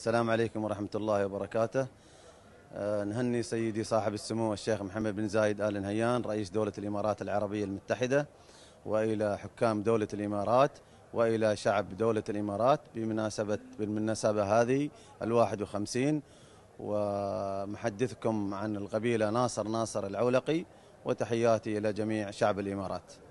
السلام عليكم ورحمة الله وبركاته آه، نهني سيدي صاحب السمو الشيخ محمد بن زايد آل نهيان رئيس دولة الإمارات العربية المتحدة وإلى حكام دولة الإمارات وإلى شعب دولة الإمارات بمناسبة بالمناسبة هذه الواحد وخمسين ومحدثكم عن القبيلة ناصر ناصر العولقي وتحياتي إلى جميع شعب الإمارات